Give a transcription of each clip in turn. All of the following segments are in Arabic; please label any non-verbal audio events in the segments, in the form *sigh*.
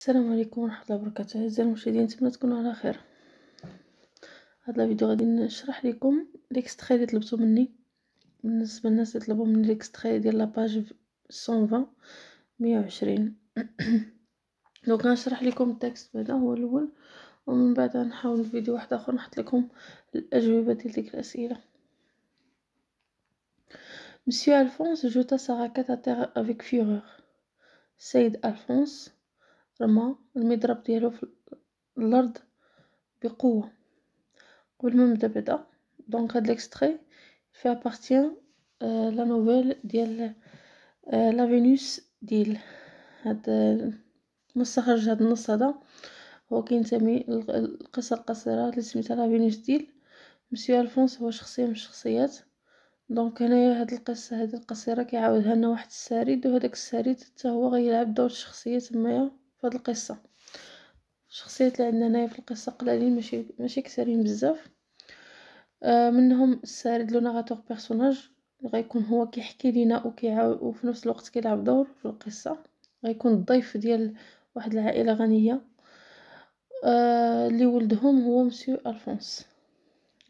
السلام عليكم ورحمه الله وبركاته اعزائي المشاهدين نتمنى تكونوا على خير هاد الفيديو غادي نشرح لكم ليكستري اللي طلبتو مني بالنسبه للناس اللي طلبوا مني ليكستري ديال لاباج 120 120 دونك غنشرح لكم التكست بعدا هو الاول ومن بعد غنحاول فيديو واحد اخر نحط لكم الاجوبه ديال ديك الاسئله مسيو الفونس جوتا sa raquette à افيك فيرور fureur. الفونس رمى المضرب ديالو في الارض بقوه قبل ما نبدا بدا دونك هاد ليكستري في ابارتيان لا نوفيل ديال لا فينوس ديال هاد مستخرج هاد النص هذا هو كينتمي القصة القصيرة اللي سميتها لا فينوس ديل مسيو الفونس هو شخصية من الشخصيات دونك هنايا هاد القصة هاد القصيرة كيعاودها لنا واحد السريد وهداك السريد حتى هو غيلعب دور الشخصية تمايا في هذه القصه الشخصيات اللي عندنا هنايا في القصه قلالين ماشي ماشي كثارين بزاف آه، منهم السارد لو ناراتور بيرسوناج غيكون هو كيحكي لينا وفي نفس الوقت كيلعب دور في القصه غيكون الضيف ديال واحد العائله غنيه آه، اللي ولدهم هو مسيو الفونس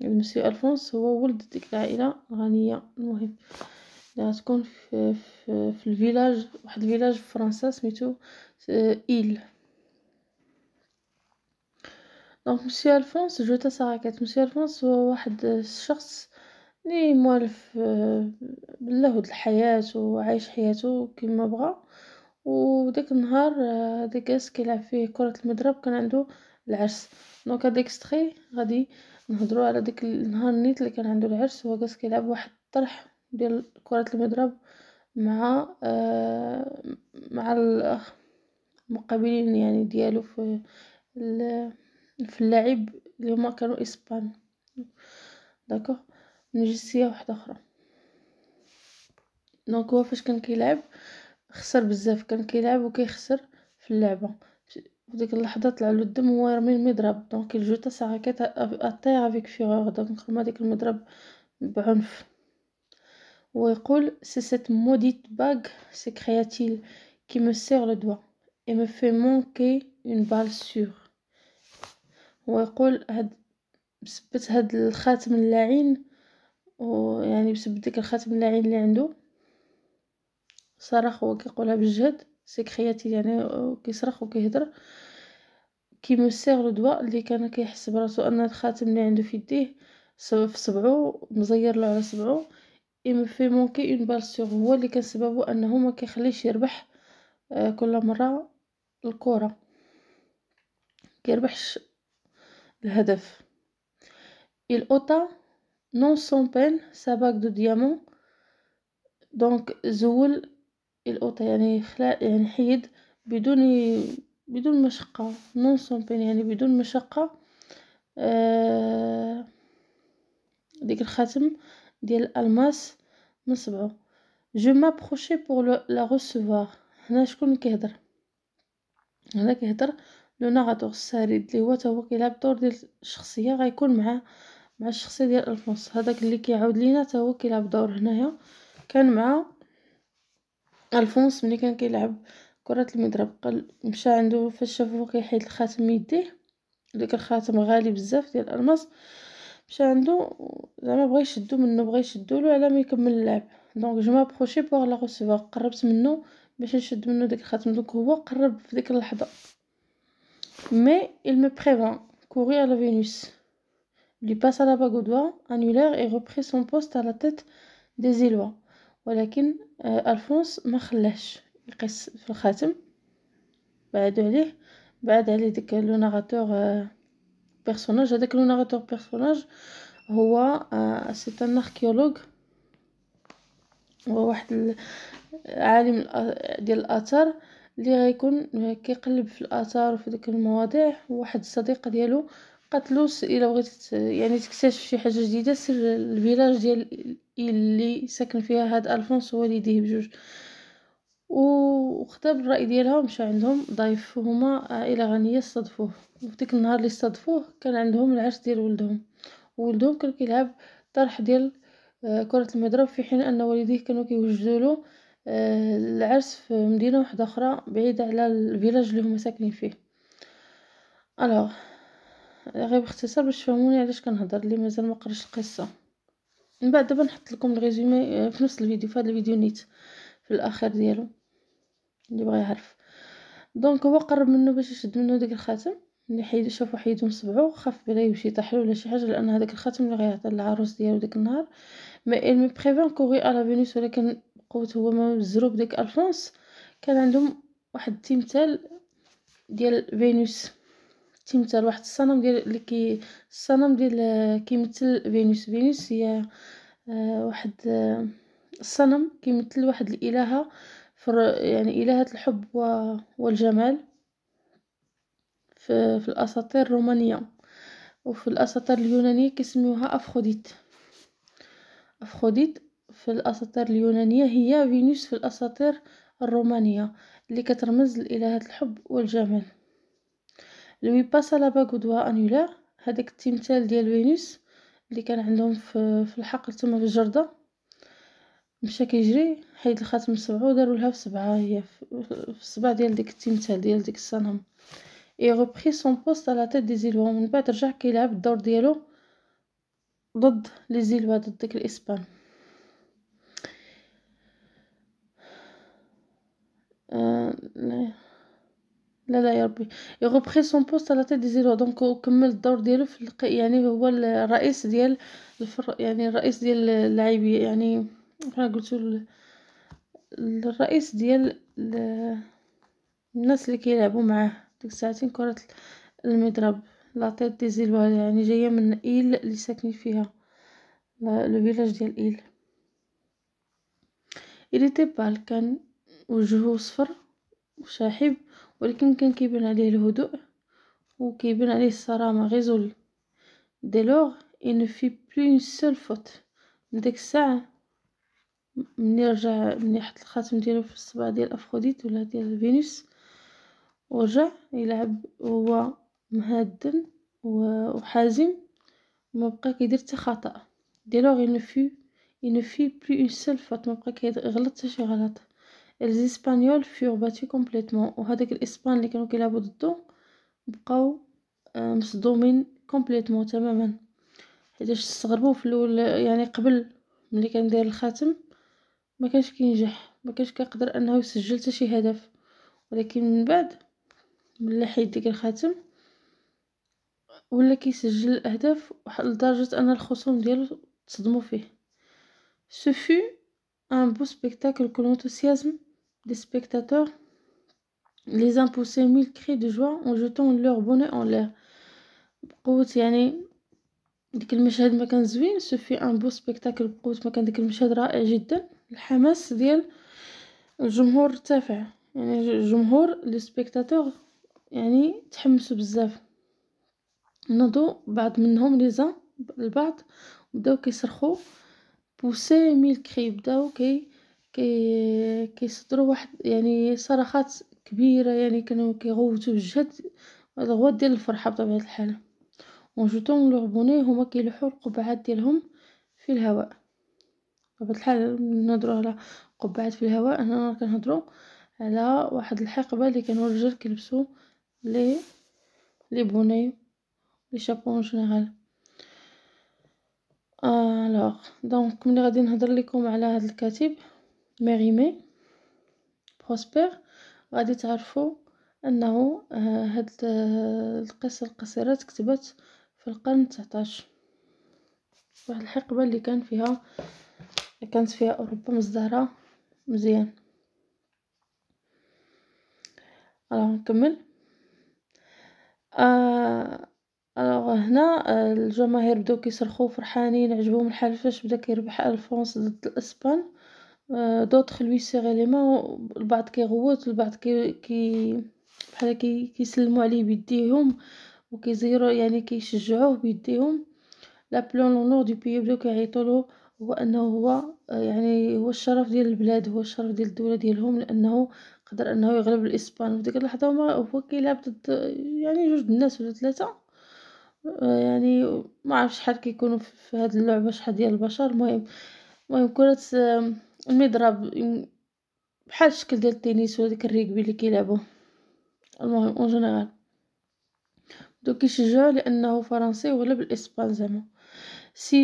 يعني مسيو الفونس هو ولد ديك العائله غنيه المهم غتكون يعني في في في الفيلاج واحد الفيلاج في فرنسا سميتو آه، ايل دونك مسيو الفونس جو تا ساراكات مسيو الفونس هو واحد الشخص لي موالف آه، باللهو ود الحياة وعايش حياته كيما بغا وداك النهار آه، هذاك اس كيلعب فيه كرة المضرب كان عنده العرس دونك هذاك ستخي غادي نهضرو على داك النهار نيت اللي كان عنده العرس هو كاس كيلعب واحد الطرح ديال كرة المضرب مع آه، مع المقابلين يعني ديالو في في اللعب اللي هما كانوا اسبان داكوغ من جنسيه واحده اخرى دونك هو فاش كان كيلعب خسر بزاف كان كيلعب وكيخسر في اللعبه في ديك اللحظه طلع له الدم هو يرمي المضرب دونك الجوتا ساكيت اتير افيك فيغور دونك رمى ديك المضرب بعنف ويقول سي سيت موديت باغ s'écria-t-il qui me serre le doigt et me fait manquer une ويقول هاد بسبت هاد الخاتم اللعين ويعني بسبت ديك الخاتم اللعين اللي عنده صرخ هو كيقولها بالجهد سيكرياتي يعني كيصرخ وكيهضر مو سير لو دوا اللي كان كيحس براسو ان الخاتم اللي عنده في يديه في صبعو مزير له على صبعو إي في مونكي اون بال سيغ هو اللي كان سببه انه ما كيخليش يربح كل مره الكره كيربحش الهدف il ôta non sans peine sa bague de diamant دونك زول القطة يعني خلا يعني حيد بدون بدون مشقة نون سون بين يعني بدون مشقة آه ديك الخاتم ديال الالماس نصبعو صبعو جو مابروشي بور لا ريسيفوار هنا شكون كيهضر هنا كيهضر لو ناراتور السرد اللي هو تا هو كيلعب دور ديال الشخصيه غيكون مع مع الشخصيه ديال الفونس هذاك اللي كيعاود لينا تا هو كيلعب دور هنايا كان مع الفونس ملي كان كيلعب كره المضرب قال مشى عنده فاش شافو كيحيد الخاتم يديه داك الخاتم غالي بزاف ديال الالماس مشى عندو زعما بغا يشدو منو بغا يشدولو على ما يكمل اللعب دونك جو مابروشي بوغ لا غوسيفوار قربت منو باش نشد منو داك الخاتم دونك هو قرب في ديك اللحظه مي il me prévint courir la Vénus lui passa la bague au doigt annulèrent et reprit son poste à la tête des Élois ولكن الفونس ما خلاش يقيس في الخاتم بعد عليه بعد عليه ديك لو ناراتور بيرسوناج هذاك لو ناراتور بيرسوناج هو سي ان اركيولوج هو واحد عالم آه، ديال الاثار اللي غيكون كيقلب في الاثار وفي ديك المواضيع واحد الصديقه ديالو قتلو الا بغيتي يعني تكتشف شي حاجه جديده سر الفيلاج ديال اللي ساكن فيها هاد الفونس هو اللي يديه بجوج وخدا الراي ديالها ومشى عندهم ضيف هما عائله غنيه استضفوه وفي ديك النهار اللي استضفوه كان عندهم العرس ديال ولدهم ولدهم كان كيلعب طرح ديال آه، كرة المضرب في حين ان والديه كانوا كيوجدوا له آه، العرس في مدينة واحدة اخرى بعيدة على الفيلاج اللي هما ساكنين فيه الوغ غير باختصار باش تفهموني علاش كنهضر اللي مازال ما قراش القصه من بعد دابا نحط لكم الريزومي آه، في نفس الفيديو في هذا الفيديو نيت في الاخر ديالو اللي بغى يعرف دونك هو قرب منه باش يشد منه داك الخاتم حيد شافو حيدو نصبعو صبعو خاف بلا يمشي يطيح ولا شي حاجه لان هذاك الخاتم اللي غيعطي للعروس ديالو ديك النهار ما مي بريفان كوغي على فينيس ولكن قوت هو ما الزروب ديك الفونس كان عندهم واحد التمثال ديال فينوس تمثال واحد الصنم ديال اللي كي الصنم ديال كيمثل فينوس فينوس هي آه، واحد آه، الصنم كيمثل واحد الالهه يعني الهه الحب والجمال في, في الأساطير الرومانية وفي الأساطير اليونانية كيسميوها أفخوديت أفخوديت في الأساطير اليونانية هي فينوس في الأساطير الرومانية اللي كترمز لإلهة الحب والجمال لوي لا باغودوا انولا هذاك التمثال ديال فينوس اللي كان عندهم في, في الحقل تما في الجردة مشى كيجري حيد الخاتم سبعة ودارولها في سبعة هي في سبعه ديال ديك التمثال ديال ديك الصنم اي ريبري سون بوست على تيت دي زيلوا من بعد رجع كيلعب الدور ديالو ضد لي زيلوا ضد ديك الاسبان آه لا لا يا ربي يغبخي سون بوست على تيت دي زيرو دونك وكمل الدور ديالو في الق... يعني هو الرئيس ديال الفر... يعني الرئيس ديال اللاعبيه يعني بحال قلتو ال... الرئيس ديال ال... الناس اللي كيلعبوا معاه ديك الساعتين كرة المضرب لا طيب، تيت دي زيلوال يعني جاية من إيل اللي ساكنين فيها لو فيلاج ديال إيل إليتي بال كان وجهه صفر وشاحب ولكن كان كيبان عليه الهدوء وكيبان عليه الصرامة غير زول دي لوغ إن في بلو اون سول فوت من ديك الساعة ملي رجع ملي حط الخاتم ديالو في الصباع ديال افروديت ولا ديال فينوس ورجع يلعب هو مهدن وحازم ما بقى كيدير حتى خطا ديالو غير نفي fut il ne fit plus une ما بقى كيغلط حتى شي غلط الاسبانيول فيو باتي battus complètement وهذاك الاسبان اللي كانوا كيلعبوا ضده بقاو آه، مصدومين كومبليتمون تماما حيتاش استغربوا في الاول يعني قبل ملي كان داير الخاتم ما كانش كينجح ما كانش كيقدر انه يسجل حتى شي هدف ولكن من بعد ملي حيد ديك الخاتم ولا كيسجل الاهداف واحد لدرجه ان الخصوم ديالو تصدموا فيه ce fut un beau spectacle que l'enthousiasme des spectateurs les uns poussaient mille cris de joie en jetant leur bonnet en l'air يعني ديك المشهد ما كان زوين ce fut un beau spectacle بقوه ما كان ديك المشهد رائع جدا الحماس ديال الجمهور ارتفع يعني الجمهور لي سبيكتاتور يعني تحمسوا بزاف نضو بعض منهم ليزا البعض بداو كيصرخوا بوسي ميل كري بداو كي كي كيصدروا واحد يعني صرخات كبيره يعني كانوا كيغوتوا بالجهد الغوات ديال الفرحه بطبيعه الحال وجوتون لوغ بوني هما كيلوحوا القبعات ديالهم في الهواء بطبيعه الحال نهضروا على قبعات في الهواء هنا كنهضروا على واحد الحقبه اللي كانوا الرجال كيلبسوا لي لي بوني لي شابو en général. الوغ دونك ملي غادي نهضر لكم على هذا الكاتب ميريمي بروسبير غادي تعرفوا انه هاد القصه القصيره تكتبت في القرن 19 واحد الحقبه اللي كان فيها كانت فيها اوروبا مزدهره مزيان الوغ نكمل آه، الوغ هنا آه، الجماهير بداو كيصرخو فرحانين عجبهم الحال فاش بدا كيربح الفونس ضد الاسبان آه، دوطخ خلوي سيغي لي البعض كيغوت البعض كي كي بحال كي كيسلموا عليه بيديهم وكيزيروا يعني كيشجعوه بيديهم لا بلون لونور دو بي بداو كيعيطوا له هو انه هو يعني هو الشرف ديال البلاد هو الشرف ديال الدوله ديالهم لانه قدر انه يغلب الاسبان في ديك اللحظه هما هو كيلعب ضد يعني جوج الناس ولا ثلاثه يعني ما عرفش شحال كيكونوا في هاد اللعبه شحال ديال البشر المهم المهم كره المضرب بحال الشكل ديال التنس ولا ديك الريكبي اللي كيلعبوه المهم اون جينيرال بدو كيشجعو لانه فرنسي وغلب الاسبان زعما Si,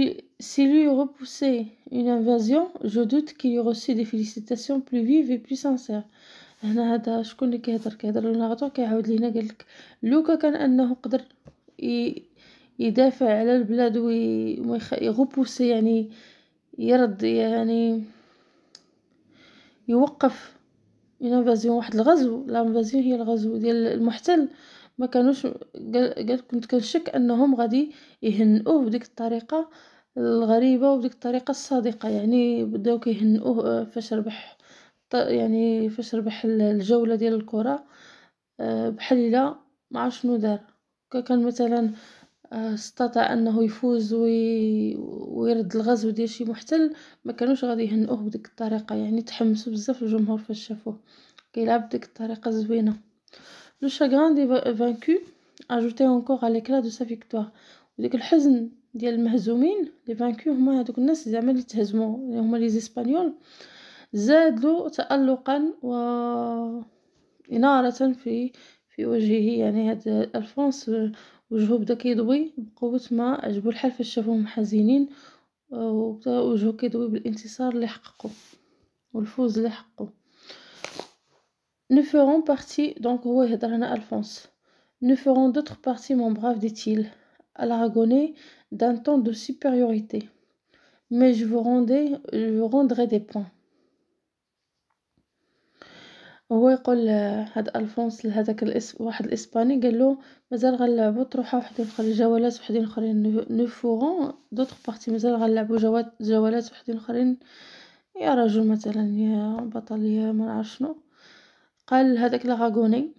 si lui repoussait une invasion, je doute qu'il eût reçu des félicitations plus vives et plus sincères. هنا هذا شكون اللي كيهضر كيهضر لناغتو كيعاود لينا قالك لوكا كان انه قدر يدافع على البلاد وما يعني يرد يعني يوقف انفازيون واحد الغزو لانفازيون هي الغزو ديال المحتل ما كانوش قال كنت كنشك انهم غادي يهنئوه بديك الطريقه الغريبه وبديك الطريقه الصادقه يعني بداو كيهنئوه آه، فاش ربح يعني فاش ربح الجوله ديال الكره آه، بحال الا ما شنو دار كان مثلا آه، استطاع انه يفوز وي... ويرد الغزو ديال شي محتل ما كانوش غادي يهنئوه بديك الطريقه يعني تحمسوا بزاف الجمهور فاش شافوه كيلعب بديك الطريقه زوينه لو شاغران دي فانكو اجوتي اونكور على كلا دو سا فيكتوار وديك الحزن ديال المهزومين لي فانكو هما هذوك الناس زعما اللي تهزموا اللي هما لي اسبانيول Nous ferons partie, donc هو يهضر d'autres parties, mon brave, dit-il, à alargonné d'un ton de supériorité. Mais je vous, je vous rendrai des points. وهو يقول آه، هاد الفونس لهذاك الاسم واحد الاسباني قال له مازال غنلعبو طروحه وحدين اخرين جوالات وحدين اخرين نو فورون دوطخ بارتي مازال غنلعبو جوات جوالات وحدين اخرين يا رجل مثلا يا بطل يا ما نعرف شنو قال هذاك لاغوني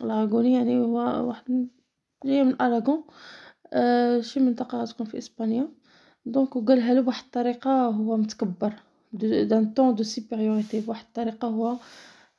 لاغوني يعني هو واحد جاي من اراغون أه شي منطقه تكون في اسبانيا دونك وقالها له بواحد الطريقه هو متكبر دان طون دو سوبيريوريتي بواحد الطريقه هو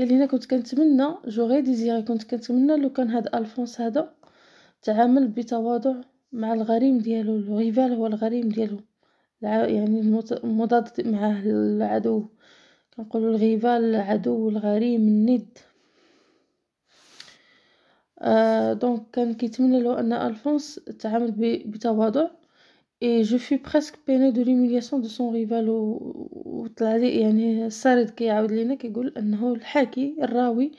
قال لي انا كنت كنتمنى جوغي ديزيري كنت كنتمنى لو كان هاد الفونس هذا تعامل بتواضع مع الغريم ديالو الغيفال هو الغريم ديالو يعني المضاد مع العدو كنقولوا الغيفال العدو الغريم الند آه دونك كان كيتمنى له ان الفونس تعامل بتواضع et je fus presque peiné de l'humiliation de son rival au لي يعني السرد كيعاود لينا كيقول انه الحاكي الراوي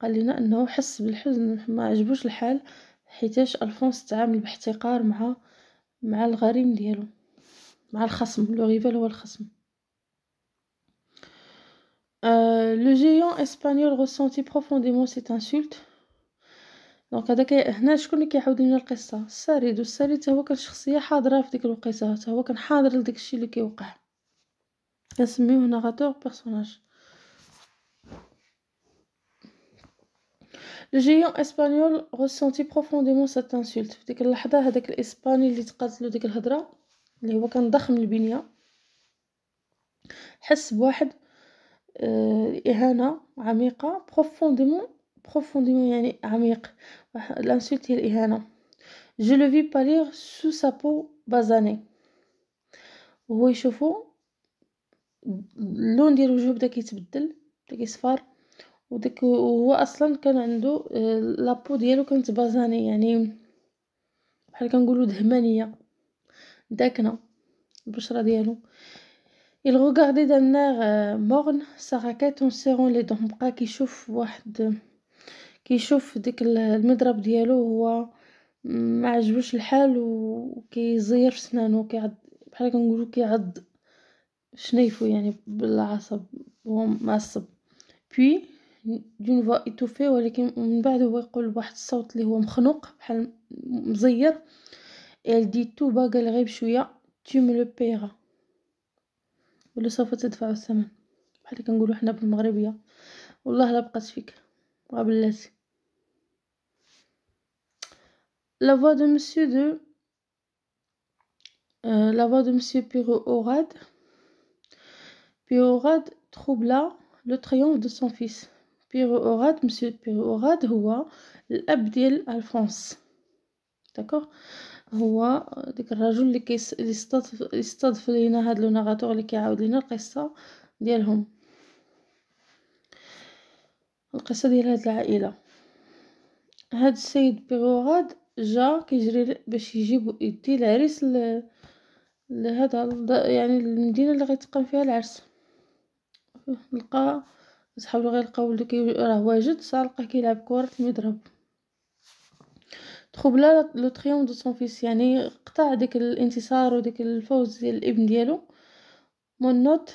قال لنا انه حس بالحزن ما عجبوش الحال حيتاش الفونس تعامل باحتقار مع مع الغريم ديالو مع الخصم لو ريفال هو الخصم Euh, le géant espagnol ressentit profondément cette insulte. دونك هذاك هنا شكون اللي كيعاود لنا القصه السريد والسريد هو كان شخصيه حاضره في ديك القصه هو كان حاضر لداكشي الشيء اللي كيوقع كنسميوه ناراتور بيرسوناج لو جيون اسبانيول ريسونتي بروفونديمون سات انسولت في ديك اللحظه هذاك الاسباني اللي تقاتلو ديك الهضره اللي هو كان ضخم البنيه حس بواحد آه، اهانه عميقه بروفونديمون profondément يعني عميق الانسلت هي الاهانه جو لو في بالير سو سابو بازاني وهو يشوفو اللون ديال وجهه بدا كيتبدل بدا كيصفر وداك وهو اصلا كان عنده لابو ديالو كانت بازاني يعني بحال كنقولوا دهمانيه داكنه البشره ديالو il regardait d'un air euh, morne sa raquette en serrant les dents بقى كيشوف واحد كيشوف ديك المضرب ديالو هو ما عجبوش الحال وكيزير في سنانو كيعض بحال كنقولو كيعض شنيفو يعني بالعصب هو معصب بوي دون فوا ايتوفي ولكن من بعد هو يقول بواحد الصوت اللي هو مخنوق بحال مزير elle دي تو قال غير بشويه تي مي لو paieras ولا سوف تدفع الثمن بحال كنقولوا حنا بالمغربيه والله لا بقات فيك Rabelais. La voix de Monsieur de euh, la voix de Monsieur Pirorade Pirorade troubla le triomphe de son fils. Pirorade, Monsieur Pirorade, هو الأب ديال Alphonse. D'accord هو ديك الرجل اللي كيس اللي استضف اللي استضف لينا هذا لو ناغاتور اللي كيعاود لينا القصه ديالهم القصه ديال هاد العائله هاد السيد بيغوغاد جا كيجري باش يجيب يدي العريس ل... لهذا يعني المدينه اللي غيتقام فيها العرس لقى صحابو غير لقاو ولدو كي راه واجد صار لقاه كيلعب كره المضرب تخبلا لو تريوم دو سون فيس يعني قطع ديك الانتصار وديك الفوز ديال الابن ديالو مون نوت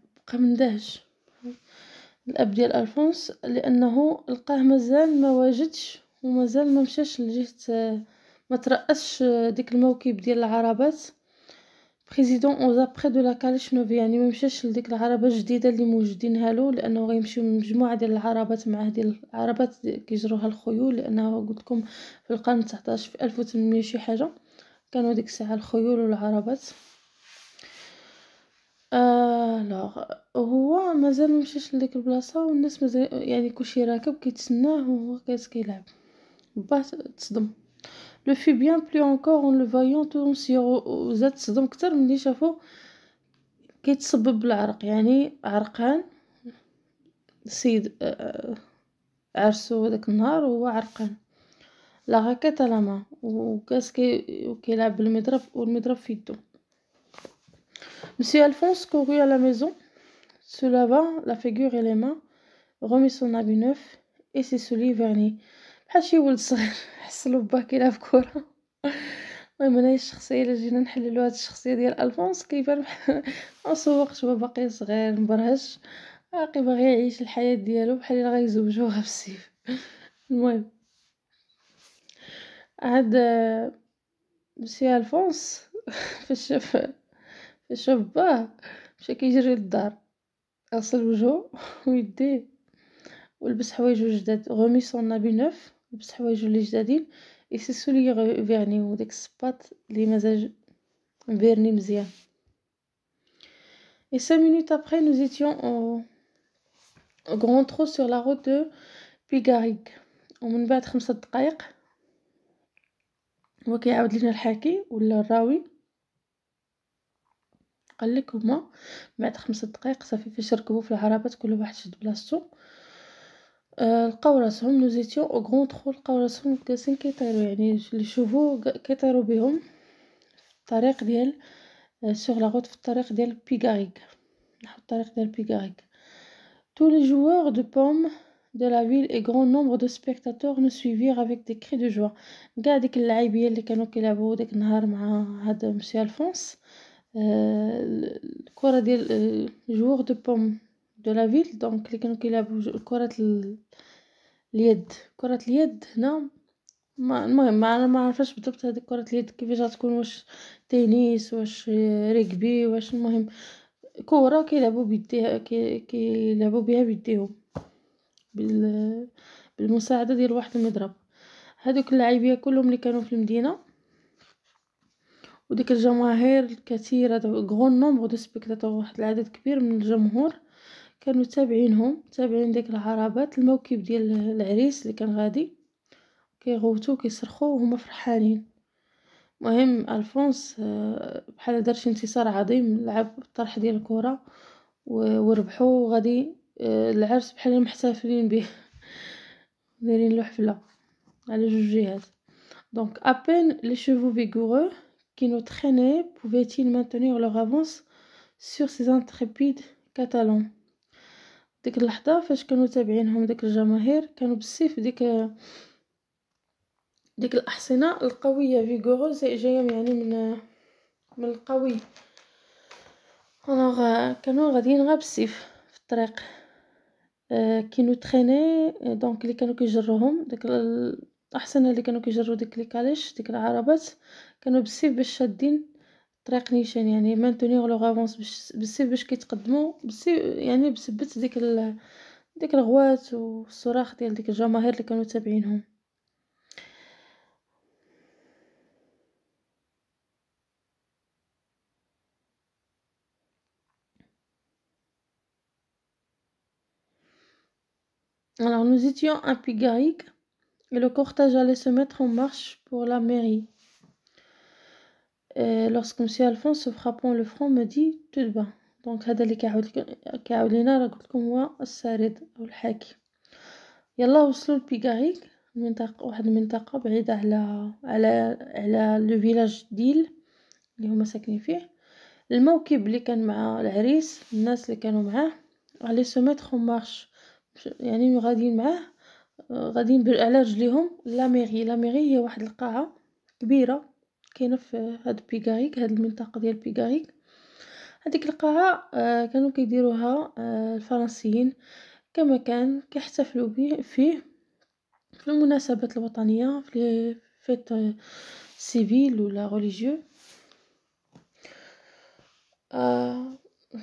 مندهش الاب ديال الفونس لانه لقاه مازال ما واجدش ومازال ما مشاش لجهه ما ترأسش ديك الموكب ديال العربات بريزيدون اون زابري دو لا نوف يعني ما مشاش لديك العربه الجديده اللي موجدينها له لانه غيمشيو مجموعه ديال العربات معاه ديال العربات كيجروها الخيول لانه قلت لكم في القرن 19 في 1800 شي حاجه كانوا ديك الساعه الخيول والعربات الوغ هو مازال ممشاش لديك البلاصه والناس مازال يعني كلشي راكب كيتسناه وهو جالس كيلعب باه تصدم لو في بيان بلي اونكور اون لو فايون و زاد تصدم كتر ملي شافو كيتسبب بالعرق يعني عرقان السيد آه، آه، عرسو هداك النهار وهو عرقان لا راكيت على ما وكاس كي كيلعب بالمضرب والمضرب في يدو Monsieur Alphonse courut à la maison, se lava la figure et les mains, remit son habit neuf et ses souliers vernis. بحال شي ولد صغير حس له باه كيلعب كره المهم انا الشخصيه اللي جينا نحللوا هاد الشخصيه ديال الفونس كيبان مسوق شباب باقي صغير مبرهج باقي باغي يعيش الحياه ديالو بحال الا غيزوجوها غا بالسيف المهم عاد مسيا الفونس فاش شاف شباه مشا مشى كيجري للدار غسل وجهو *laughs* ويديه ولبس حوايجو جداد غومي سون نابي نوف لبس حوايجو لي جدادين اي سي سو لي فيرني يعني وداك السباط لي مزاج فيرني مزيان Et cinq minutes après, nous étions au, au Grand Trot sur la route de ومن بعد خمسة دقائق هو كيعاود لينا الحاكي ولا الراوي قال لك هما بعد خمسة دقائق صافي فاش ركبوا في العربات كل واحد شد بلاصتو آه، لقاو راسهم نو زيتيون او غون ترو لقاو راسهم جالسين كيطيروا يعني اللي شوفوا كيطيروا بهم الطريق ديال سوغ لا روت في الطريق ديال بيغاريك آه، نحو الطريق ديال بيغاريك tous les joueurs de pommes de la ville et grand nombre de spectateurs nous suivirent avec des cris de joie كاع ديك les اللي كانوا كيلعبوا داك النهار مع هاد مسيو Alphonse, الكره ديال جوغ دو بوم دو لا فيل دونك اللي كانوا كيلعبوا كره اليد كره اليد هنا ما المهم ما انا ما عرفتش بالضبط هذه كره اليد كيفاش غتكون واش تنس واش ريغبي واش المهم كره كيلعبوا بيديها كيلعبوا بها بيديهم بال بالمساعده ديال واحد المضرب هذوك اللاعبين كلهم اللي كانوا في المدينه وديك الجماهير الكثيره غون نومبغ دو سبيكتاتور واحد العدد كبير من الجمهور كانوا تابعينهم تابعين ديك العربات الموكب ديال العريس اللي كان غادي كيغوتو كيصرخو وهما فرحانين مهم الفونس آه، بحال دار شي انتصار عظيم لعب الطرح ديال الكره وربحو وغادي آه، العرس بحال محتفلين به *laughs* دايرين له حفله على جوج جهات دونك ابين لي شيفو فيغورو qui nous traînaient pouvaient-ils maintenir leur avance sur ces intrépides catalans ديك اللحظة فاش كانوا تابعينهم ديك الجماهير كانوا بالسيف ديك ديك الأحصنة القوية فيغوروز جاية يعني من من القوي كانوا غاديين غا بالسيف في الطريق آه، كي تخيني دونك اللي كانوا كيجروهم ديك الاحصنه اللي كانوا كيجرو ديك لي كاليش ديك العربات كانوا بزاف باش شادين طريق نيشان يعني مانتونيغ لوغ افونس بزاف باش كيتقدموا بزاف يعني بسبت ديك ال... ديك الغوات والصراخ ديال ديك الجماهير اللي كانوا تابعينهم Alors nous étions à Pigarig et le cortège allait se mettre en marche pour la mairie. lorsque monsieur الفونس frappant le front me dit تتبع دونك هذا اللي كيعاود كيعاود لينا راه قلت لكم هو السارد او الحاكي يلا وصلوا لبيغاريك منطقه واحد المنطقه بعيده على على على لو فيلاج ديل اللي هما ساكنين فيه الموكب اللي كان مع العريس الناس اللي كانوا معاه غادي سو اون مارش يعني غاديين معاه غاديين على رجليهم لا لاميغي لا هي واحد القاعه كبيره كاينه في هاد بيغاريك هاد المنطقه ديال بيغاريك هذيك القاعه آه كانوا كيديروها آه الفرنسيين كمكان كيحتفلوا به فيه في المناسبات الوطنيه في فيت سيفيل ولا ريليجيو ا آه،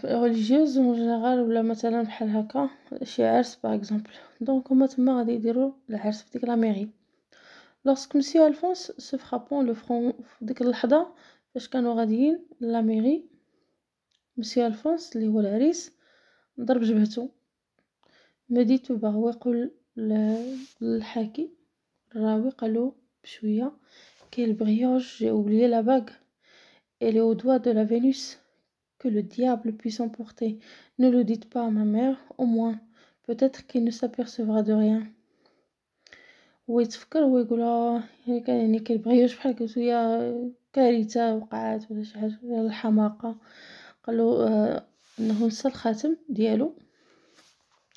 ريليجيوز جينيرال ولا مثلا بحال هكا شي عرس باغ اكزومبل دونك هما تما غادي يديروا العرس في ديك لا ميري Lorsque M. Alphonse se frappant le front de qu'on la mairie, Monsieur Alphonse, les Wolaris, me dit le Haki, Rawikalo, quel brioche, j'ai oublié la bague. Elle est au doigts de la Vénus, que le diable puisse emporter. Ne le dites pas à ma mère, au moins, peut-être qu'il ne s'apercevra de rien. هو يتفكر هو يقول اه يعني كان يعني كيبغيوش بحال قلت ليا كارثه وقعات ولا شي حاجه ديال الحماقه قالو آه انه نسى الخاتم ديالو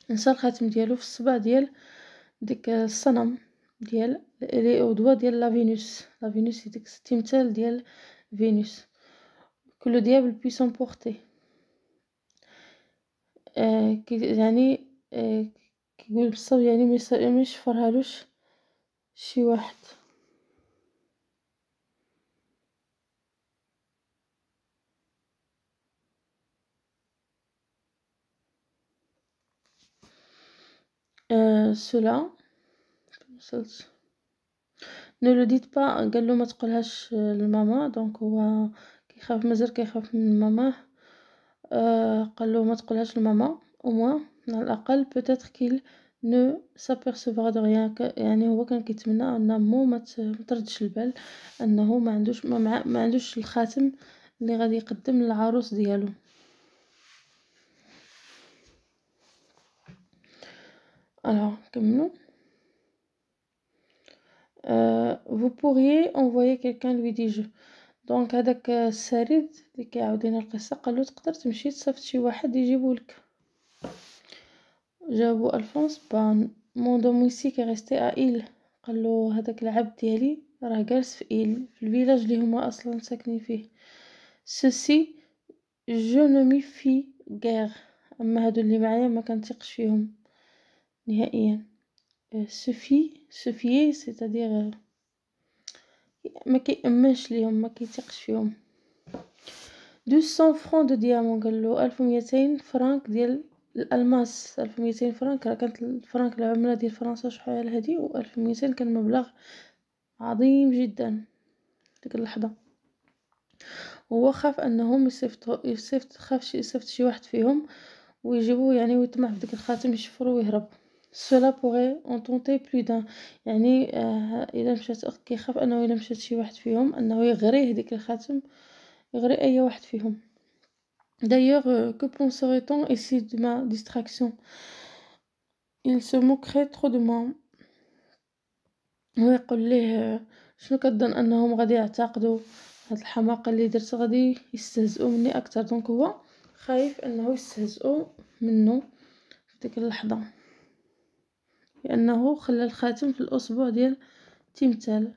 نسى الخاتم ديالو في الصبع ديال ديك الصنم ديال لي عضو ديال لا فينوس لا فينوس هي ديك التمثال ديال فينوس كلو ديابل بيسون بورتي آه كي يعني آه كيقول بصح يعني ما يشفرهالوش شي واحد سولا آه، سلا وصلت نو لو ديت با قال له ما تقولهاش لماما دونك هو كيخاف مازال كيخاف من ماماه آه قال له ما تقولهاش لماما او موان على الاقل بوتيتر كيل ne s'apercevra de rien يعني هو كان كيتمنى ان مو ما تردش البال انه ما عندوش ما, ما عندوش الخاتم اللي غادي يقدم للعروس ديالو alors كملوا euh, vous pourriez envoyer quelqu'un lui dis-je دونك هذاك السريد اللي كيعاود لنا القصه قال له تقدر تمشي تصيفط شي واحد يجيبه لك جابوا الفونس بان كي ريستي ا ايل قالو هذاك العبد ديالي راه جالس في ايل في الفيلاج اللي هما اصلا ساكنين فيه سوسي جو نو في غير اما هادو اللي معايا ما كنثقش فيهم نهائيا سوفي سوفي سي تادير ما كيامنش ليهم ما كيثقش فيهم 200 فرانك دو ديامون قال له 1200 فرانك ديال الالماس ألف وميتين فرنك راه كانت الفرنك العمله ديال فرنسا شحال هادي و ألف وميتين كان مبلغ عظيم جدا ديك اللحظه هو خاف انهم يصيفطو يصيفط خاف شي يصيفط شي واحد فيهم ويجيبو يعني ويطمع في ديك الخاتم يشفرو ويهرب سولا بوغي en tenter plus يعني آه الا مشات كيخاف انه الا مشات شي واحد فيهم انه يغريه ديك الخاتم يغري اي واحد فيهم D'ailleurs, euh, que penserait-on ici de ma distraction Il se moquerait trop de moi ويقول ليه euh, شنو كظن انهم غادي يعتقدوا هاد الحماقه اللي درت غادي يستهزئوا مني اكثر دونك هو خايف انه يستهزئوا منه في ديك اللحظه لانه خلى الخاتم في الاسبوع ديال تيمتال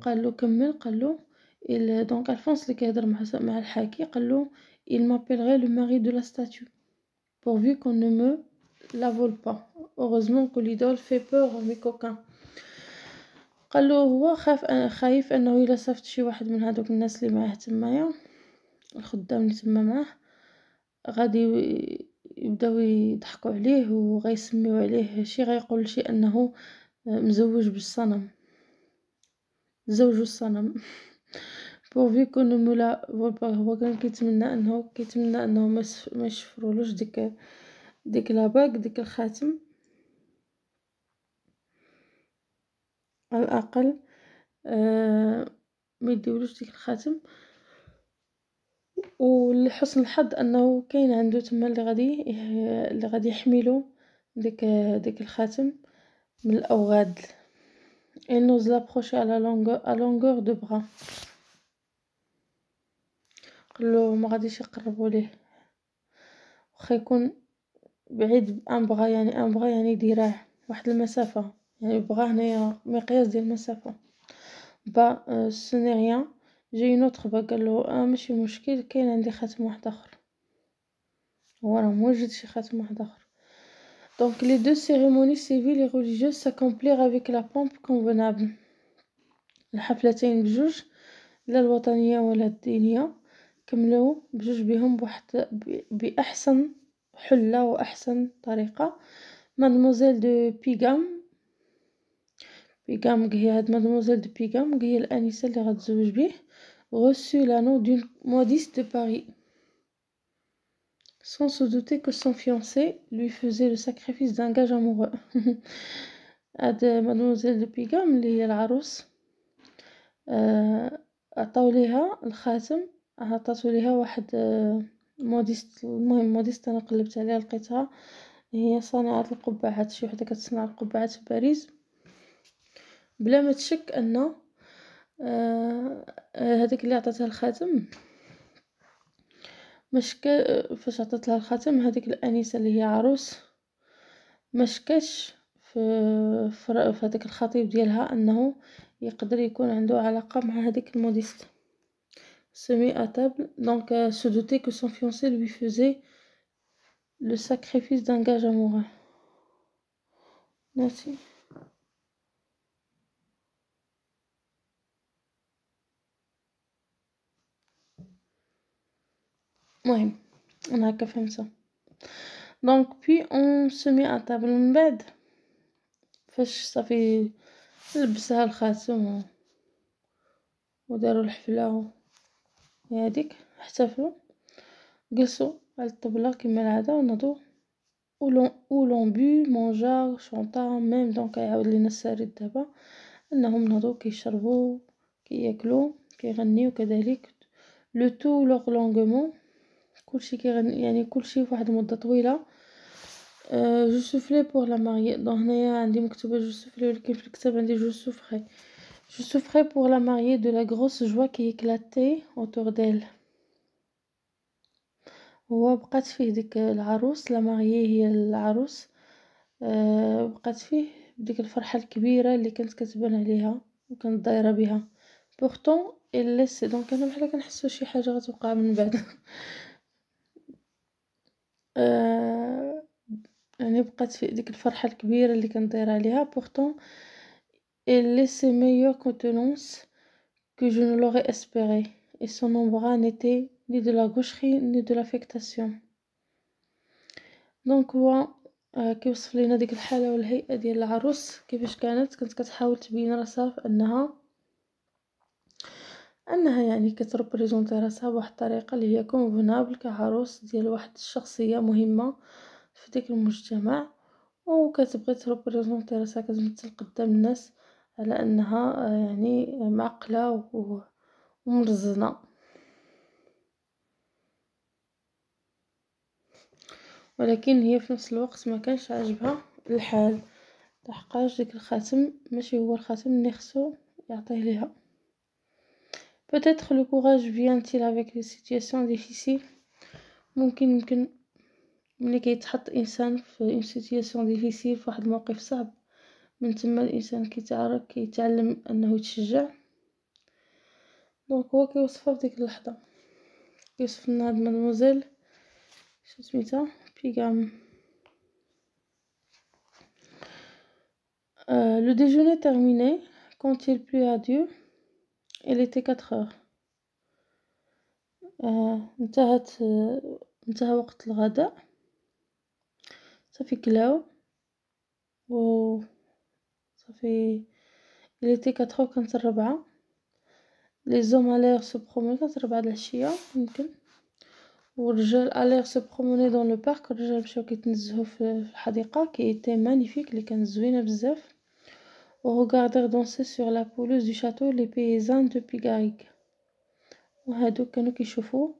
قال له كمل قال له دونك الفونس اللي كيهضر مع مع الحاكي قال له il m'appellerait le mari de la statue, pourvu qu'on ne me la vole pas. Heureusement que l'idole fait peur aux mes coquins. قال له هو خاف خايف انه الا صافت شي واحد من هذوك الناس اللي معاه تمايا الخدام اللي تما معاه غادي يبداو يضحكوا عليه وغيسميو عليه شي غيقول شي انه مزوج بالصنم زوج الصنم بورفي كون مولا فولبرغ هو كان كيتمنى انه كيتمنى انه ما يشفرولوش ديك ديك لاباك ديك الخاتم على الاقل آه، ما يديولوش ديك الخاتم ولحسن الحظ انه كاين عنده تما اللي غادي اللي غادي يحملو ديك ديك الخاتم من الاوغاد il nous l'approchait à la longueur, à longueur de bras. قالو ما غاديش يقربوا ليه واخا يكون بعيد ان بغا يعني ان بغا يعني ذراع واحد المسافه يعني بغا هنايا مقياس ديال المسافه با سونيريان جي نوتر با قالو اه ماشي مشكل كاين عندي خاتم واحد اخر هو راه موجد شي خاتم واحد اخر Donc les deux cérémonies civiles et religieuses s'accomplirent افيك لا بومب convenable. الحفلتين بجوج لا الوطنية ولا الدينية كملوا بجوج بيهم بواحد باحسن حله واحسن طريقه مادموزيل دو بيغام بيغام هي هاد مادموزيل دو بيغام هي الانسه اللي غتزوج به غوسو لانو دون modiste دو Paris, sans se douter que son fiancé lui faisait le sacrifice d'un gage amoureux. هاد مادموزيل دو بيغام اللي هي العروس آه، عطاو ليها الخاتم عطاتو ليها واحد آه، موديست المهم موديست انا قلبت عليها لقيتها هي صانعه القبعات شي وحده كتصنع القبعات في باريس بلا ما تشك ان آه، آه، هذيك اللي عطاتها الخاتم مش فاش عطات لها الخاتم هذيك الانسه اللي هي عروس ما شكاش في في هذاك الخطيب ديالها انه يقدر يكون عنده علاقه مع هذيك الموديست se met à table, donc se douter que son fiancé lui faisait le sacrifice d'un gage amoureux. Merci. Ouais, on a qu'à faire ça. Donc, puis on se met à table en bed. ça fait le al-khatim. Hein. là هي هاديك احتفلوا جلسوا على الطبله كما العاده ونضو بو مونجا شونطا ميم دونك يعاود لينا السرد دابا انهم نهضو كيشربوا كياكلوا كيغنيو كذلك لو تو لوغ لونغمون كلشي كيغني يعني كلشي فواحد المده طويله جو سوفلي بور لا ماري دونك هنايا عندي مكتوبه جو سوفلي ولكن في الكتاب عندي جو سوفري Je souffrais pour la mariée de la grosse joie qui éclatait autour d'elle وبقات فيه ديك العروس لا ماريي هي العروس أه بقات فيه بديك الفرحه الكبيره اللي كانت كتبان عليها وكانت دايره بها بورتون ليس دونك انا بحال كنحسوا شي حاجه غتوقع من بعد *laughs* أه يعني بقات فيه ديك الفرحه الكبيره اللي دايره عليها بورتون et laissait meilleure contenance que je ne l'aurais espéré, et son embras n'était ni de la gaucherie ni de l'affectation. دونك هو euh, كيوصف لينا ديك الحاله والهيئه ديال العروس كيفاش كانت كانت كتحاول تبين راسها انها انها يعني كتربريزونتي راسها بواحد الطريقه اللي هي كونفونابل كعروس ديال واحد الشخصيه مهمه في ديك المجتمع وكتبغي تربريزونتي راسها كتمثل قدام الناس على انها آه، يعني معقلة ومرزنة ولكن هي في نفس الوقت ما كانش عجبها الحال لحقاش ديك الخاتم ماشي هو الخاتم اللي خصو يعطيه ليها peut-être le courage vient-il avec les situations difficiles ممكن يمكن ملي كيتحط انسان في une situation difficile في واحد الموقف صعب من تما الانسان كيتعرف كيتعلم انه يتشجع دونك هو كيوصفها في ديك اللحظه كيوصف لنا هاد مادموزيل شو سميتها بيغام آه، لو ديجوني تيرميني terminé quand il اديو à Dieu il était 4 heures انتهت انتهى وقت الغداء صافي كلاو و صافي اللي تي كتخو كانت الربعة لي زوم اليغ سو بخوموني كانت ربعة د العشية يمكن والرجال اليغ سو بخوموني دون لو بارك الرجال مشاو كيتنزهو في الحديقة كي تي مانيفيك لي كانت زوينة بزاف و غوكاردير دونسي سوغ لا بولوز دو شاتو لي بيزان دو بيكاريك و هادو كانو كيشوفو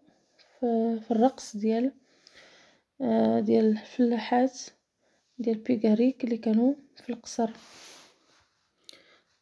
في الرقص ديال ديال الفلاحات ديال بيكاريك اللي كانوا في القصر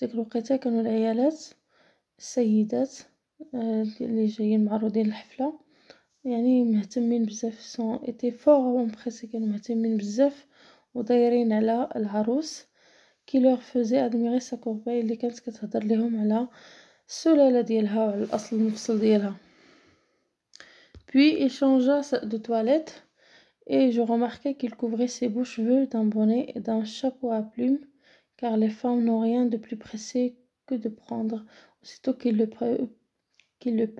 ديك الوقيته كانوا العيالات السيدات آه، اللي جايين معروضين الحفله يعني مهتمين بزاف سون ايتي فور امبريسي كانوا مهتمين بزاف ودايرين على العروس كي لوغ فوزي ادميري ساكورباي اللي كانت كتهضر ليهم على السلاله ديالها وعلى الاصل المفصل ديالها بوي il دو تواليت اي جو je كيل qu'il سي بو شفو دان بوني دان شابو ا بلوم car les femmes n'ont rien de plus pressé que de prendre, aussitôt qu'ils le,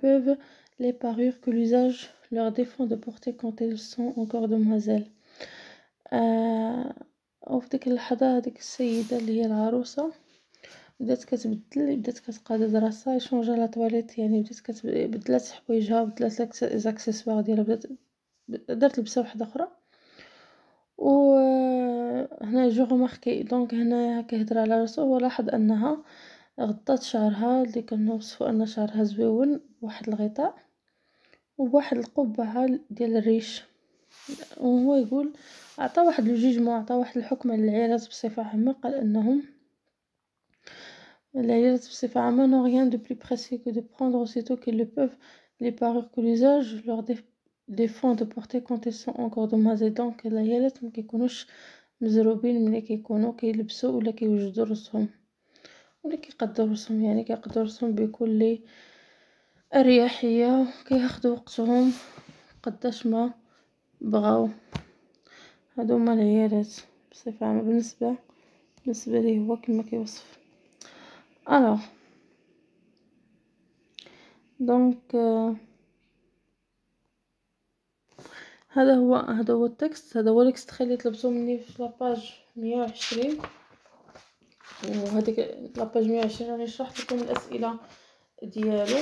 peuvent, les parures que l'usage leur défend de porter quand elles sont encore demoiselles. وفديك اللحظة هذيك السيدة اللي هي la بدات كتبدل بدات كتقاد راسها يشونجا لا تواليت يعني بدات كتبدلات حوايجها بدلات زاكسيسوار ديالها بدات درت لبسه واحده اخرى و هنا جو ماركي دونك هنايا كيهضر على راسو ولاحظ انها غطات شعرها اللي كنوصفو ان شعرها زويون بواحد الغطاء وواحد القبعه ديال الريش وهو يقول عطى واحد ما عطى واحد الحكم على العراس بصفه عامه قال انهم العيالات بصفه عامه نو rien de plus pressé que de prendre aussitôt qu'ils le peuvent les parures que les âges leur défend دو بورتي كونتي سون انكور دو demoiselles donc العيالات ما كيكونوش مزروبين ملي كيكونوا كيلبسوا ولا كيوجدوا راسهم ولا كيقدوا راسهم يعني كيقدوا راسهم بكل اريحيه كياخذوا وقتهم قداش ما بغاو هادو هما العيالات بصفه عامه بالنسبه بالنسبه ليه هو كما كيوصف الوغ دونك آه هذا هو هذا هو التكست هذا هو التكست خلي لبسو مني في لاباج مية وعشرين وهذيك لاباج مية وعشرين راني شرحت لكم الاسئله ديالو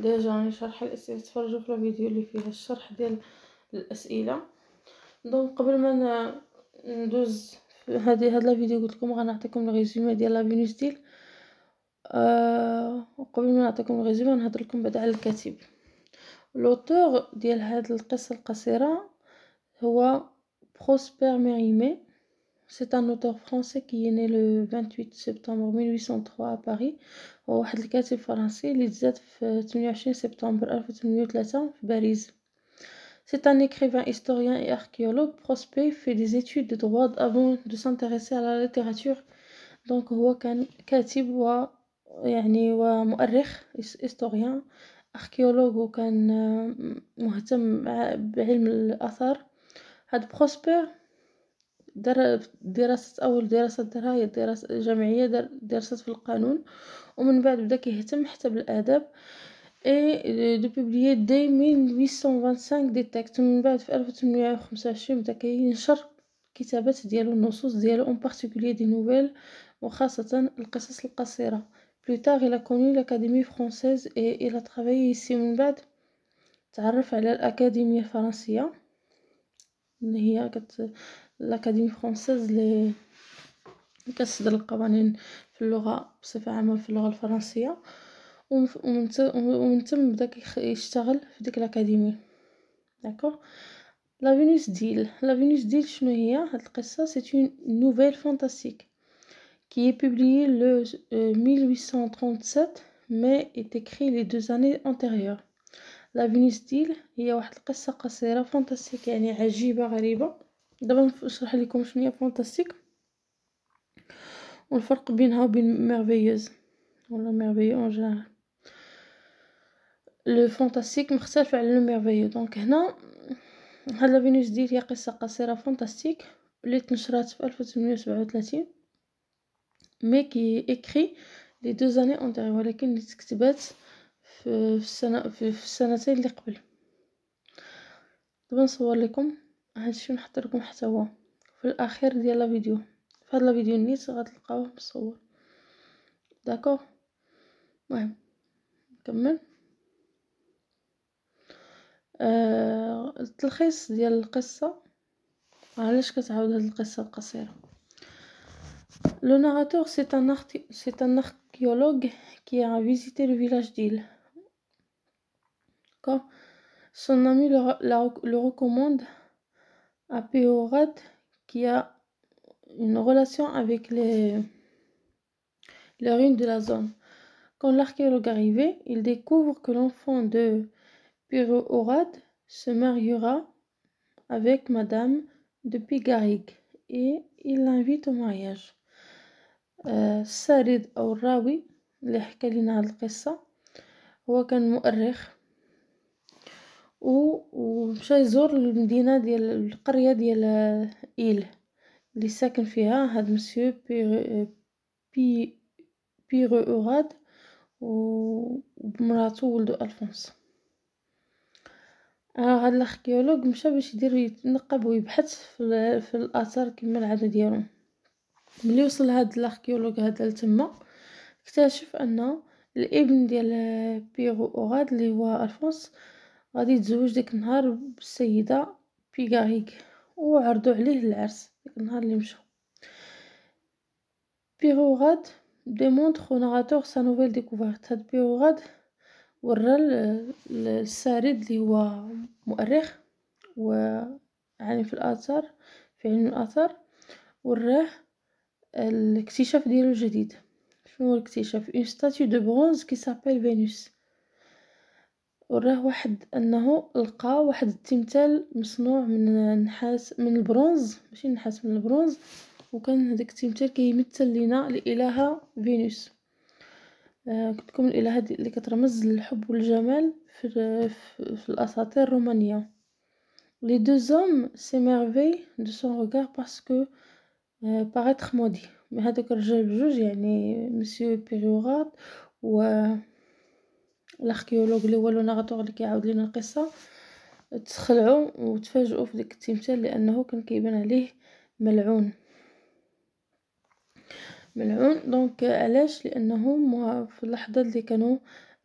ديجا راني شرح الاسئله تفرجوا في الفيديو اللي فيه الشرح ديال الاسئله دونك قبل ما ندوز هذه هاد الفيديو قلت لكم غنعطيكم الريزومي ديال لافينوس ديل آه وقبل ما نعطيكم الريزومي نهضر لكم بعدا على الكاتب L'auteur de هاد القصة القصيرة هو Prosper Mérimée. C'est un auteur français qui est né le 28 septembre 1803 à Paris au الكاتب le C'est un écrivain, historien et archéologue. Prosper fait des études de droit avant de s'intéresser à la littérature. Donc, il est un historien أركيولوج وكان آه، مهتم بعلم الأثر هاد بروسبير دار دراسة أول دراسة درها هي دراسة جامعية در دراسة في القانون ومن بعد بدا كيهتم حتى بالآداب اي دو بوبليي دي ميل ويسون فانسانك دي تكت من بعد في ألف وتمنميه وخمسة وعشرين بدا كينشر كتابات ديالو النصوص ديالو اون بارتيكولير دي نوفيل وخاصة القصص القصيرة Plus tard, il a connu l'Académie française et il a travaillé ici من بعد تعرف على الأكاديمية الفرنسية اللي هي كت... الأكاديمية الفرنسية اللي كتصدر القوانين في اللغة بصفة عامة في اللغة الفرنسية ومن تم بدا يشتغل في ديك الأكاديمية داكوغ لا فينوس ديل لا فينوس ديل شنو هي هاد القصة سي اون نوفيل فانتاستيك qui est publié le 1837 euh, mais est écrit les deux années antérieures لا فينيستيل هي واحد القصه قصيره فانتاستيك يعني عجيبه غريبه دابا نشرح لكم شنو هي فانتاستيك والفرق بينها وبين ميرفيوز ولا ميرفيو اون جينيرال لو فانتاستيك مختلف على لو ميرفيو دونك هنا هاد لا ديال هي قصه قصيره فانتاستيك اللي تنشرات في 1837 مي كي اكري لي دو زاني اونتيريور ولكن لي تكتبات في السنه في السنتين اللي قبل دابا نصور لكم هادشي نحط لكم حتى هو في الاخير ديال لا فيديو في هاد لا فيديو نيت غتلقاوه مصور داكور المهم نكمل آه التلخيص ديال القصه علاش كتعاود هاد القصه القصيره Le narrateur, c'est un, archéologue qui a visité le village d'île. Quand son ami le, recommande à Péorat, qui a une relation avec les, les ruines de la zone. Quand l'archéologue arrivé, il découvre que l'enfant de Péorat se mariera avec Madame de Pigarig et il l'invite au mariage. السرد أو الراوي اللي حكى لنا هاد القصة هو كان مؤرخ ومشى يزور المدينة ديال القرية ديال إيل اللي ساكن فيها هاد مسيو بي بي بيغو أوراد ومراتو ولدو ألفونس آه، هاد الأركيولوج مشى باش يدير يتنقب ويبحث في, في الأثر كما العادة ديالهم ملي وصل هاد الاركيولوج هذا لتما اكتشف ان الابن ديال بيرو اوغاد اللي هو الفونس غادي يتزوج ديك النهار بالسيده بيغاريك وعرضوا عليه العرس ديك النهار اللي مشاو بيرو اوغاد ديمونتر او ناراتور سا نوفيل ديكوفيرت هاد بيرو اوغاد ورا السارد اللي هو مؤرخ وعالم في الاثار في علم الاثار وراه الاكتشاف ديالو الجديد شنو هو الاكتشاف اون ستاتيو دو برونز كي سابيل فينوس وراه واحد انه لقى واحد التمثال مصنوع من النحاس من البرونز ماشي النحاس من البرونز وكان هذاك التمثال كيمثل لينا الالهه فينوس آه قلت لكم الالهه اللي كترمز للحب والجمال في, في, في الاساطير الرومانيه لي دو زوم ميرفي دو سون ريغار باسكو باغيتخ مودي هذوك الرجال بجوج يعني مسيو بيغيورات و الاركيولوج اللي هو لوناغاتور اللي كيعاود لينا القصه تخلعوا وتفاجؤوا في ديك التمثال لانه كان كيبان عليه ملعون ملعون دونك علاش لانهم في اللحظه اللي كانوا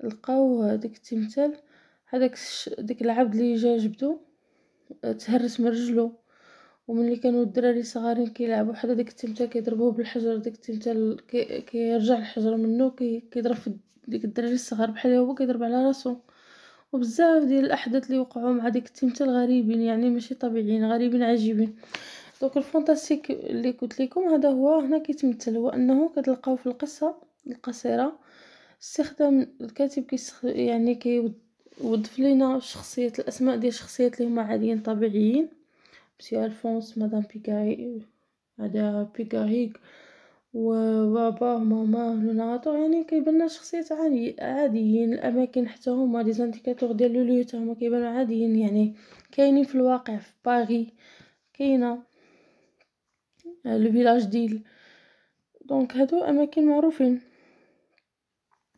لقاو ديك التمثال هذاك ديك العبد اللي جا جبدو تهرس من رجلو وملي كانوا الدراري صغارين كيلعبوا حدا ديك التلته كيضربوه بالحجر ديك كيرجع كي الحجر منه كي كيضرب في ديك الدراري الصغار بحال هو كيضرب على راسو وبزاف ديال الاحداث اللي وقعوا مع ديك التلته غريبين يعني ماشي طبيعيين غريبين عجيبين دونك الفانتاستيك اللي قلت لكم هذا هو هنا كيتمثل هو انه كتلقاو في القصه القصيره استخدام الكاتب كي يعني كيوظف لينا شخصيه الاسماء ديال الشخصيات اللي هما عاديين طبيعيين مسيو ألفونس مدام بيكاري هذا بيكاريك وباباه ماما لوناتو يعني كيبان شخصيات عادي عاديين الاماكن حتى هما لي زانديكاتور ديال لو ليو هما كيبانو عاديين يعني كاينين في الواقع في باري كاينه لو فيلاج ديل دونك هادو اماكن معروفين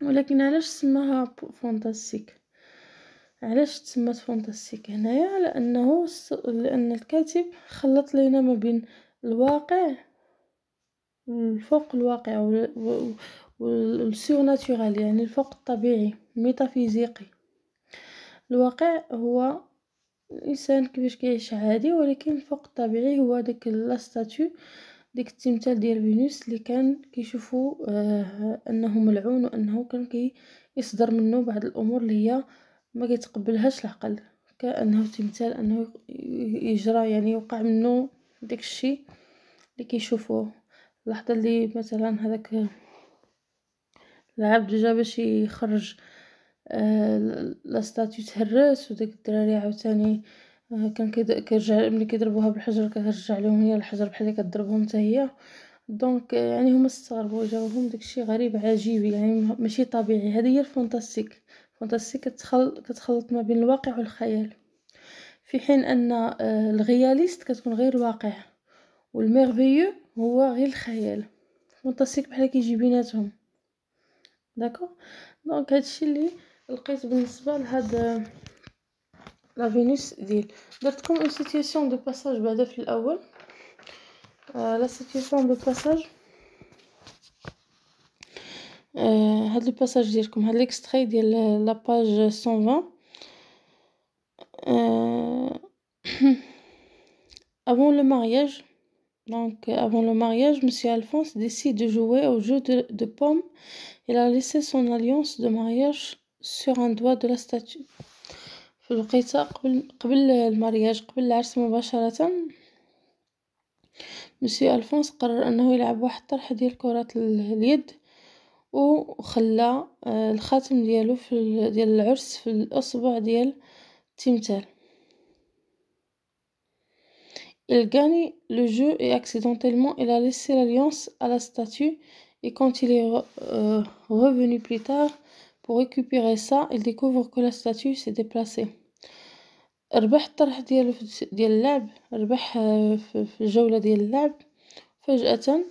ولكن علاش سماها فونتاستيك علاش تسمات فونتاستيك هنايا لانه لان الكاتب خلط لينا ما بين الواقع الفوق الواقع والسيو ناتورال يعني الفوق الطبيعي ميتافيزيقي الواقع هو الانسان كيفاش كيعيش عادي ولكن الفوق الطبيعي هو داك لا ستاتيو ديك التمثال ديال فينوس اللي كان كيشوفوا آه انه ملعون وانه كان كيصدر كي منه بعض الامور اللي هي ما كيتقبلهاش العقل كانه تمثال انه يجرى يعني يوقع منه داك الشيء اللي كيشوفوه اللحظه اللي مثلا هذاك العبد جا باش يخرج آه، لا ستاتيو تهرس وداك الدراري عاوتاني آه، كان كيرجع ملي كيضربوها بالحجر كترجع لهم هي الحجر بحال اللي كضربهم حتى هي دونك آه، يعني هما استغربوا جاوهم داكشي غريب عجيب يعني ماشي طبيعي هذه هي الفونتاستيك فانتاسي كتخل... كتخلط ما بين الواقع والخيال في حين ان آه، الغياليست كتكون غير الواقع والميرفيو هو غير الخيال فانتاسيك بحال كيجي بيناتهم داكو دونك هادشي اللي لقيت بالنسبه لهاد آه، لا فينوس ديال درتكم اون سيتياسيون دو باساج بعدا في الاول لا سيتياسيون دو باساج هاد لو باساج ديالكم هاد ليكستري ديال لا باج 120 avant le mariage donc avant le mariage monsieur Alphonse décide de jouer au jeu de, de pomme il a laissé son alliance de mariage sur un doigt de la statue في الوقيته قبل قبل المارياج قبل العرس مباشره مسيو الفونس قرر انه يلعب واحد الطرح ديال كره اليد وخلى الخاتم ديالو في ديال العرس في الاصبع ديال التمثال Il gagne le jeu et accidentellement il a laissé l'alliance à la statue et quand il est re, euh, revenu plus tard pour récupérer ça, il découvre que la statue s'est déplacée. ربح الطرح ديالو ديال اللعب ربح في الجولة ديال اللعب فجأة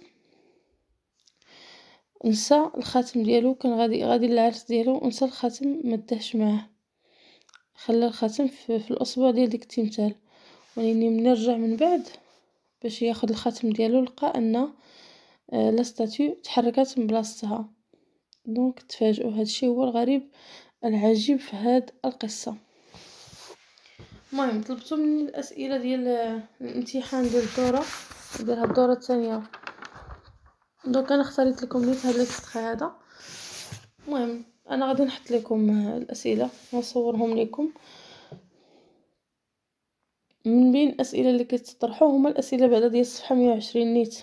نسى الخاتم ديالو كان غادي غادي للعرس ديالو ونسى الخاتم ما داهش معاه خلى الخاتم في, في الاصبع ديال ديك التمثال وليني ملي رجع من بعد باش ياخذ الخاتم ديالو لقى ان آه، لا ستاتيو تحركات من بلاصتها دونك تفاجئوا هادشي هو الغريب العجيب في هاد القصه المهم طلبتو مني الاسئله ديال آه، الامتحان ديال الدوره ديال هاد الدوره الثانيه دونك انا اختاريت لكم نيت هذا الفسخ هذا المهم انا غادي نحط لكم الاسئله ونصورهم لكم من بين الاسئله اللي كتطرحوا هما الاسئله بعدا ديال الصفحه 120 نيت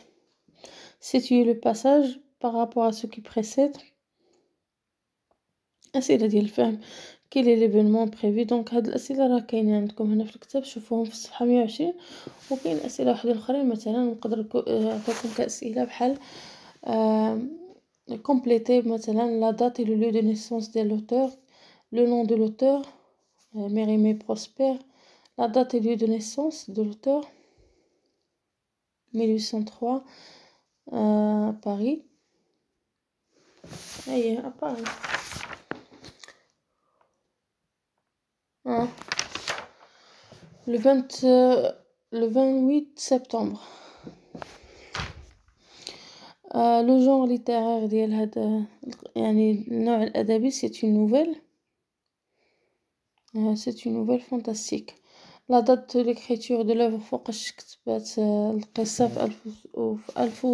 سيتي لو باساج بارابور ا سو كي بريسيت اسئله ديال الفهم لي ليفينمون بريفي دونك هاد الاسئله راه كاينين عندكم هنا في الكتاب شوفوهم في الصفحه 120 وكاين اسئله وحدين اخرى مثلا نقدر آه، نعطيكم كاسئله بحال Euh, compléter la date et le lieu de naissance de l'auteur, le nom de l'auteur, euh, Mérimée Prosper, la date et lieu de naissance de l'auteur, 1803, euh, ah, à Paris. Paris. Hein? Le, le 28 septembre. لو جون ليتيرير ديال هاد يعني النوع الادبي سي تي نوفيل سي تي نوفيل فانتاستيك لا دات دو ليكريتور دو لوفر فوقاش كتبات القصه في الف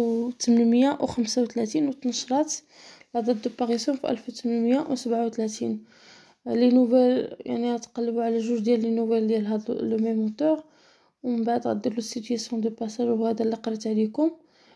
وتنشرات لا دات دو باريسون في الف لي نوفيل يعني تقلبوا على جوج ديال لي نوفيل ديال هاد لو ميم ومن بعد غدير لو سيتياسيون دو باساج وهذا اللي قريت عليكم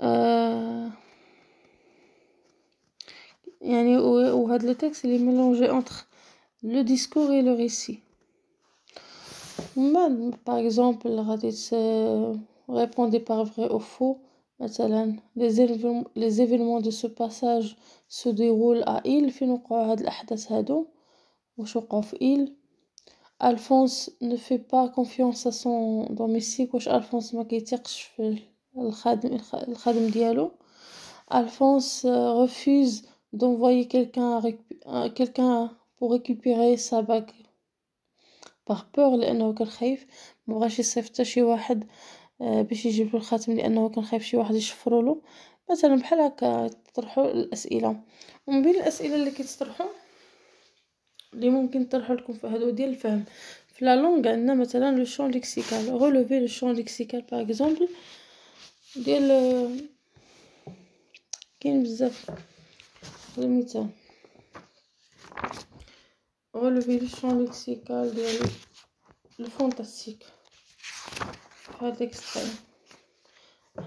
Il y a le texte est mélangé entre le discours et le récit par exemple répondez par vrai ou faux les événements, les événements de ce passage se déroulent à il il Alphonse ne fait pas confiance à son domicile Alphonse الخادم الخادم ديالو الفونس euh, refuse دونفوي كلكان كلكان بو ريكوبيري سا باك بار بور لانه كان خايف ما بغاش يصيفط حتى شي واحد euh, باش يجيب له الخاتم لانه كان خايف شي واحد يشفروا له مثلا بحال هكا تطرحوا الاسئله ومن بين الاسئله اللي كيتطرحوا اللي ممكن نطرحوا لكم في هادو ديال الفهم في لا لونغ عندنا مثلا لو شون ليكسيكال ريلوفي لو شون ليكسيكال باغ اكزومبل dès le 15 le relever le champ lexical de le, fantastique pas d'extrême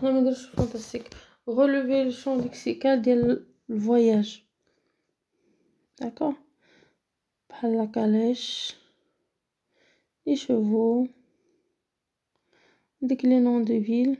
non fantastique relever le champ lexical de le voyage d'accord par la calèche les chevaux dès que les noms de villes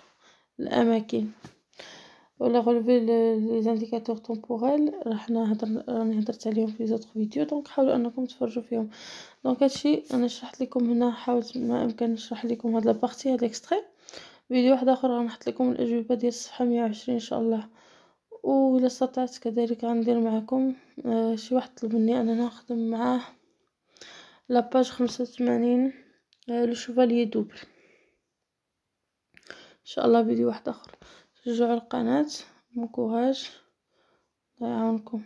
الأماكن ولا غولفي لي زانديكاتور طومبوريل رحنا هضر راني هضرت عليهم في زوطخ فيديو دونك حاولوا انكم تفرجوا فيهم دونك هادشي انا شرحت لكم هنا حاولت ما امكن نشرح لكم هاد لابارتي هاد الاكستري فيديو واحد اخر غنحط لكم الاجوبه ديال الصفحه 120 ان شاء الله وإلا استطعت كذلك غندير معكم آه شي واحد طلب مني انا نخدم معاه لاباج 85 آه لو شوفاليي دوبل شاء الله فيديو واحد اخر شجعوا القناه مكوهاش الله يعاونكم